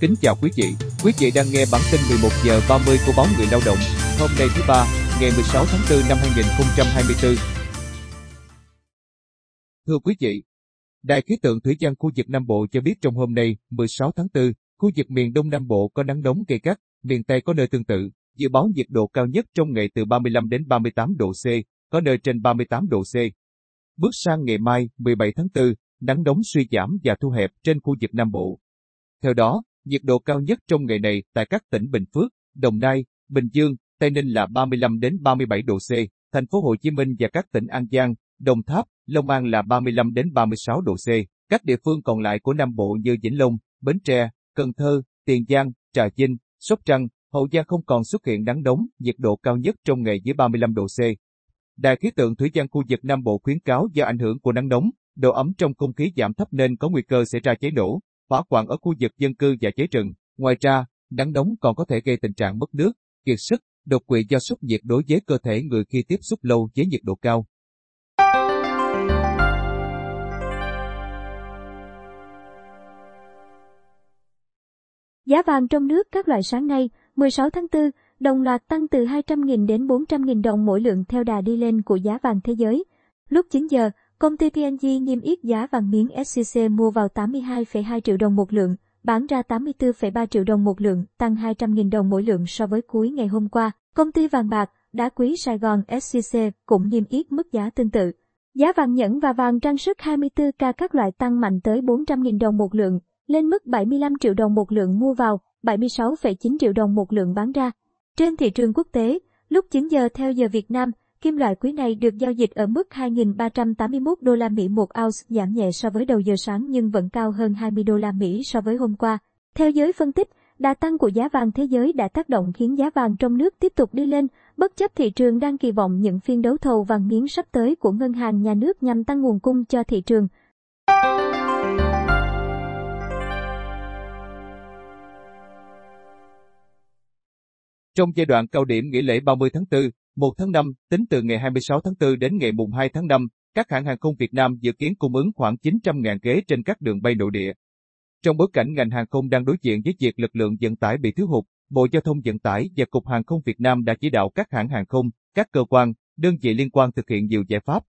Kính chào quý vị. Quý vị đang nghe bản tin 11 giờ 30 của báo Người Lao động. Hôm nay thứ ba, ngày 16 tháng 4 năm 2024. Thưa quý vị, Đài khí tượng thủy văn khu vực Nam Bộ cho biết trong hôm nay, 16 tháng 4, khu vực miền Đông Nam Bộ có nắng nóng gay gắt, miền Tây có nơi tương tự. Dự báo nhiệt độ cao nhất trong ngày từ 35 đến 38 độ C, có nơi trên 38 độ C. Bước sang ngày mai, 17 tháng 4, nắng nóng suy giảm và thu hẹp trên khu vực Nam Bộ. Theo đó, nhiệt độ cao nhất trong ngày này tại các tỉnh Bình Phước, Đồng Nai, Bình Dương, Tây Ninh là 35 đến 37 độ C, thành phố Hồ Chí Minh và các tỉnh An Giang, Đồng Tháp, Long An là 35 đến 36 độ C. Các địa phương còn lại của Nam Bộ như Vĩnh Long, Bến Tre, Cần Thơ, Tiền Giang, Trà Vinh, Sóc Trăng, Hậu Giang không còn xuất hiện nắng nóng, nhiệt độ cao nhất trong ngày dưới 35 độ C. Đài khí tượng thủy văn khu vực Nam Bộ khuyến cáo do ảnh hưởng của nắng nóng, độ ẩm trong không khí giảm thấp nên có nguy cơ xảy ra cháy nổ, hỏa hoạn ở khu vực dân cư và cháy rừng. Ngoài ra, nắng nóng còn có thể gây tình trạng mất nước, kiệt sức, đột quỵ do sốc nhiệt đối với cơ thể người khi tiếp xúc lâu với nhiệt độ cao. Giá vàng trong nước các loại sáng nay, 16 tháng 4, đồng loạt tăng từ 200.000 đến 400.000 đồng mỗi lượng theo đà đi lên của giá vàng thế giới. Lúc 9 giờ, Công ty PNG niêm yết giá vàng miếng SJC mua vào 82,2 triệu đồng một lượng, bán ra 84,3 triệu đồng một lượng, tăng 200.000 đồng mỗi lượng so với cuối ngày hôm qua. Công ty vàng bạc, đá quý Sài Gòn SJC cũng niêm yết mức giá tương tự. Giá vàng nhẫn và vàng trang sức 24K các loại tăng mạnh tới 400.000 đồng một lượng, lên mức 75 triệu đồng một lượng mua vào, 76,9 triệu đồng một lượng bán ra. Trên thị trường quốc tế, lúc 9 giờ theo giờ Việt Nam, Kim loại quý này được giao dịch ở mức 2.381 đô la Mỹ một ounce giảm nhẹ so với đầu giờ sáng nhưng vẫn cao hơn 20 đô la Mỹ so với hôm qua. Theo giới phân tích, đà tăng của giá vàng thế giới đã tác động khiến giá vàng trong nước tiếp tục đi lên, bất chấp thị trường đang kỳ vọng những phiên đấu thầu vàng miếng sắp tới của ngân hàng nhà nước nhằm tăng nguồn cung cho thị trường. Trong giai đoạn cao điểm nghỉ lễ 30 tháng 4, 1 tháng 5, tính từ ngày 26 tháng 4 đến ngày mùng 2 tháng 5, các hãng hàng không Việt Nam dự kiến cung ứng khoảng 900.000 ghế trên các đường bay nội địa. Trong bối cảnh ngành hàng không đang đối diện với việc lực lượng vận tải bị thiếu hụt, Bộ Giao thông Vận tải và Cục Hàng không Việt Nam đã chỉ đạo các hãng hàng không, các cơ quan, đơn vị liên quan thực hiện nhiều giải pháp.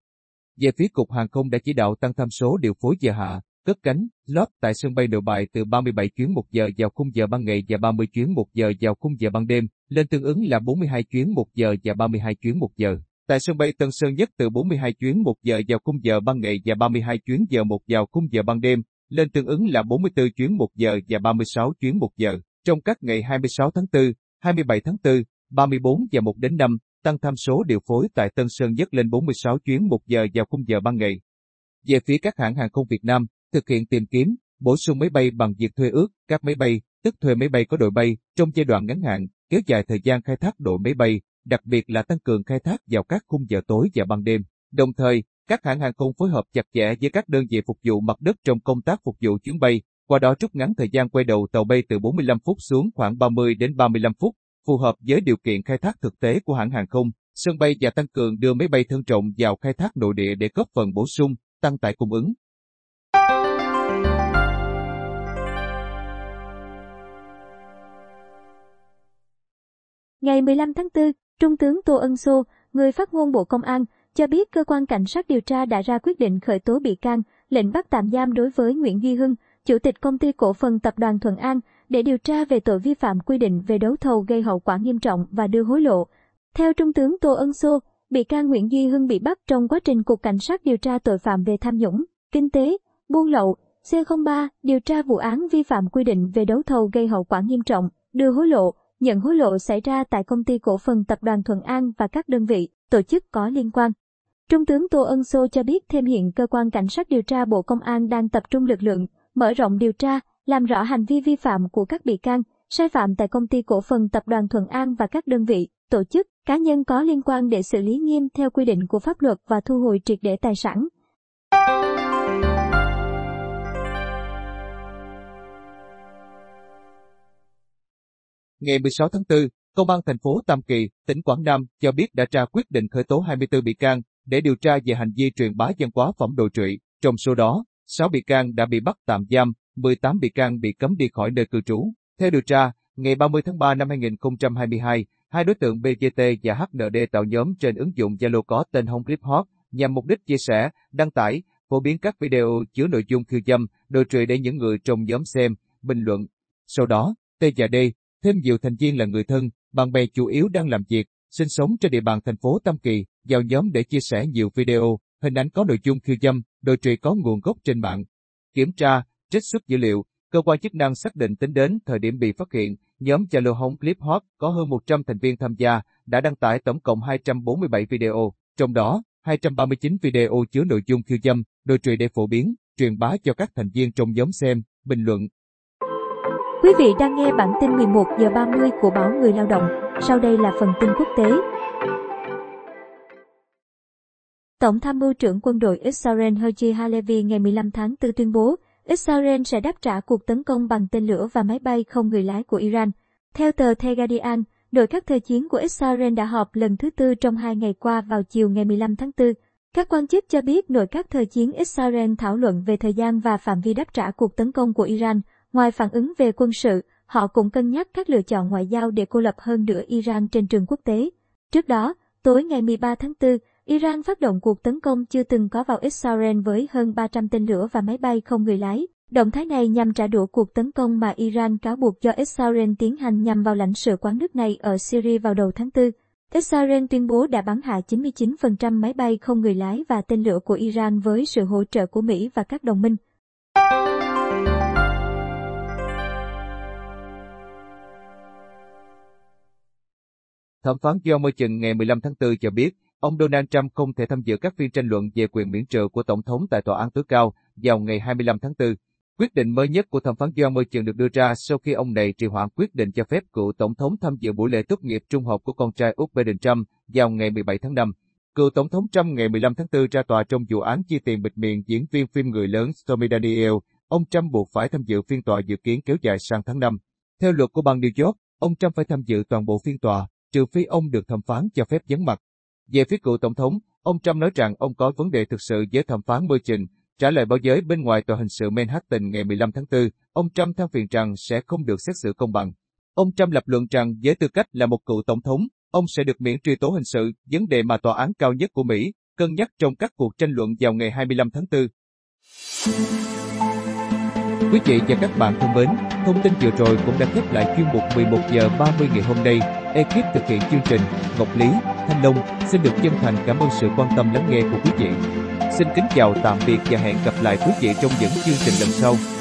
Về phía Cục Hàng không đã chỉ đạo tăng tham số điều phối giờ hạ, cất cánh, lót tại sân bay Nội Bài từ 37 chuyến một giờ vào khung giờ ban ngày và 30 chuyến một giờ vào khung giờ ban đêm, lên tương ứng là 42 chuyến một giờ và 32 chuyến một giờ. Tại sân bay Tân Sơn Nhất từ 42 chuyến một giờ vào khung giờ ban ngày và 32 chuyến giờ một vào khung giờ ban đêm, lên tương ứng là 44 chuyến một giờ và 36 chuyến một giờ. Trong các ngày 26 tháng 4, 27 tháng 4, 34 và 1 đến 5, tăng tham số điều phối tại Tân Sơn Nhất lên 46 chuyến một giờ vào khung giờ ban ngày. Về phía các hãng hàng không Việt Nam, thực hiện tìm kiếm, bổ sung máy bay bằng việc thuê ước các máy bay, tức thuê máy bay có đội bay trong giai đoạn ngắn hạn, kéo dài thời gian khai thác đội máy bay, đặc biệt là tăng cường khai thác vào các khung giờ tối và ban đêm. Đồng thời, các hãng hàng không phối hợp chặt chẽ với các đơn vị phục vụ mặt đất trong công tác phục vụ chuyến bay, qua đó rút ngắn thời gian quay đầu tàu bay từ 45 phút xuống khoảng 30 đến 35 phút, phù hợp với điều kiện khai thác thực tế của hãng hàng không, sân bay và tăng cường đưa máy bay thân trọng vào khai thác nội địa để góp phần bổ sung, tăng tải cung ứng. Ngày 15 tháng 4, Trung tướng Tô Ân Sô, người phát ngôn Bộ Công an, cho biết cơ quan cảnh sát điều tra đã ra quyết định khởi tố bị can, lệnh bắt tạm giam đối với Nguyễn Duy Hưng, chủ tịch công ty cổ phần tập đoàn Thuận An, để điều tra về tội vi phạm quy định về đấu thầu gây hậu quả nghiêm trọng và đưa hối lộ. Theo Trung tướng Tô Ân Sô, bị can Nguyễn Duy Hưng bị bắt trong quá trình Cục Cảnh sát điều tra tội phạm về tham nhũng, kinh tế, buôn lậu, C03 điều tra vụ án vi phạm quy định về đấu thầu gây hậu quả nghiêm trọng, đưa hối lộ, nhận hối lộ xảy ra tại công ty cổ phần tập đoàn Thuận An và các đơn vị, tổ chức có liên quan. Trung tướng Tô Ân Sô cho biết thêm hiện cơ quan cảnh sát điều tra Bộ Công an đang tập trung lực lượng, mở rộng điều tra, làm rõ hành vi vi phạm của các bị can, sai phạm tại công ty cổ phần tập đoàn Thuận An và các đơn vị, tổ chức, cá nhân có liên quan để xử lý nghiêm theo quy định của pháp luật và thu hồi triệt để tài sản. Ngày 16 tháng 4, Công an thành phố Tam Kỳ, tỉnh Quảng Nam cho biết đã ra quyết định khởi tố 24 bị can để điều tra về hành vi truyền bá dân quá phẩm đồ trụy. Trong số đó, 6 bị can đã bị bắt tạm giam, 18 bị can bị cấm đi khỏi nơi cư trú. Theo điều tra, ngày 30 tháng 3 năm 2022, hai đối tượng BGT và HND tạo nhóm trên ứng dụng Zalo có tên Home Clip Hot nhằm mục đích chia sẻ, đăng tải, phổ biến các video chứa nội dung khiêu dâm, đồ trụy để những người trong nhóm xem, bình luận. Sau đó, T và D Thêm nhiều thành viên là người thân, bạn bè chủ yếu đang làm việc, sinh sống trên địa bàn thành phố Tam Kỳ, vào nhóm để chia sẻ nhiều video, hình ảnh có nội dung khiêu dâm, đồi trụy có nguồn gốc trên mạng. Kiểm tra, trích xuất dữ liệu, cơ quan chức năng xác định tính đến thời điểm bị phát hiện, nhóm Zalo Home Clip Hot có hơn 100 thành viên tham gia, đã đăng tải tổng cộng 247 video, trong đó 239 video chứa nội dung khiêu dâm, đồi trụy để phổ biến, truyền bá cho các thành viên trong nhóm xem, bình luận, Quý vị đang nghe bản tin 11 giờ 30 của báo Người Lao động. Sau đây là phần tin quốc tế. Tổng tham mưu trưởng quân đội Israel Herzi Halevi ngày 15 tháng 4 tuyên bố, Israel sẽ đáp trả cuộc tấn công bằng tên lửa và máy bay không người lái của Iran. Theo tờ The Guardian, đội các thời chiến của Israel đã họp lần thứ tư trong hai ngày qua vào chiều ngày 15 tháng 4. Các quan chức cho biết nội các thời chiến Israel thảo luận về thời gian và phạm vi đáp trả cuộc tấn công của Iran, Ngoài phản ứng về quân sự, họ cũng cân nhắc các lựa chọn ngoại giao để cô lập hơn nữa Iran trên trường quốc tế. Trước đó, tối ngày 13 tháng 4, Iran phát động cuộc tấn công chưa từng có vào Israel với hơn 300 tên lửa và máy bay không người lái. Động thái này nhằm trả đũa cuộc tấn công mà Iran cáo buộc do Israel tiến hành nhằm vào lãnh sự quán nước này ở Syria vào đầu tháng 4. Israel tuyên bố đã bắn hạ 99% máy bay không người lái và tên lửa của Iran với sự hỗ trợ của Mỹ và các đồng minh. Thẩm phán Joe Merchant ngày 15 tháng 4 cho biết, ông Donald Trump không thể tham dự các phiên tranh luận về quyền miễn trừ của Tổng thống tại Tòa án tối cao vào ngày 25 tháng 4. Quyết định mới nhất của thẩm phán Joe Merchant được đưa ra sau khi ông này trì hoãn quyết định cho phép cựu Tổng thống tham dự buổi lễ tốt nghiệp trung học của con trai Úc Biden Trump vào ngày 17 tháng 5. Cựu Tổng thống Trump ngày 15 tháng 4 ra tòa trong vụ án chi tiền bịt miệng diễn viên phim người lớn Stormy Daniel. Ông Trump buộc phải tham dự phiên tòa dự kiến kéo dài sang tháng 5. Theo luật của bang New York, ông Trump phải tham dự toàn bộ phiên tòa, trừ phi ông được thẩm phán cho phép vắng mặt. Về phía cựu tổng thống, ông Trump nói rằng ông có vấn đề thực sự với thẩm phán Merchin. Trả lời báo giới bên ngoài tòa hình sự Manhattan ngày 15 tháng 4, ông Trump than phiền rằng sẽ không được xét xử công bằng. Ông Trump lập luận rằng với tư cách là một cựu tổng thống, ông sẽ được miễn truy tố hình sự, vấn đề mà tòa án cao nhất của Mỹ cân nhắc trong các cuộc tranh luận vào ngày 25 tháng 4. Quý vị và các bạn thân mến, thông tin vừa rồi cũng đã khép lại chuyên mục 11 giờ 30 ngày hôm nay. Ekip thực hiện chương trình Ngọc Lý, Thanh Long xin được chân thành cảm ơn sự quan tâm lắng nghe của quý vị. Xin kính chào tạm biệt và hẹn gặp lại quý vị trong những chương trình lần sau.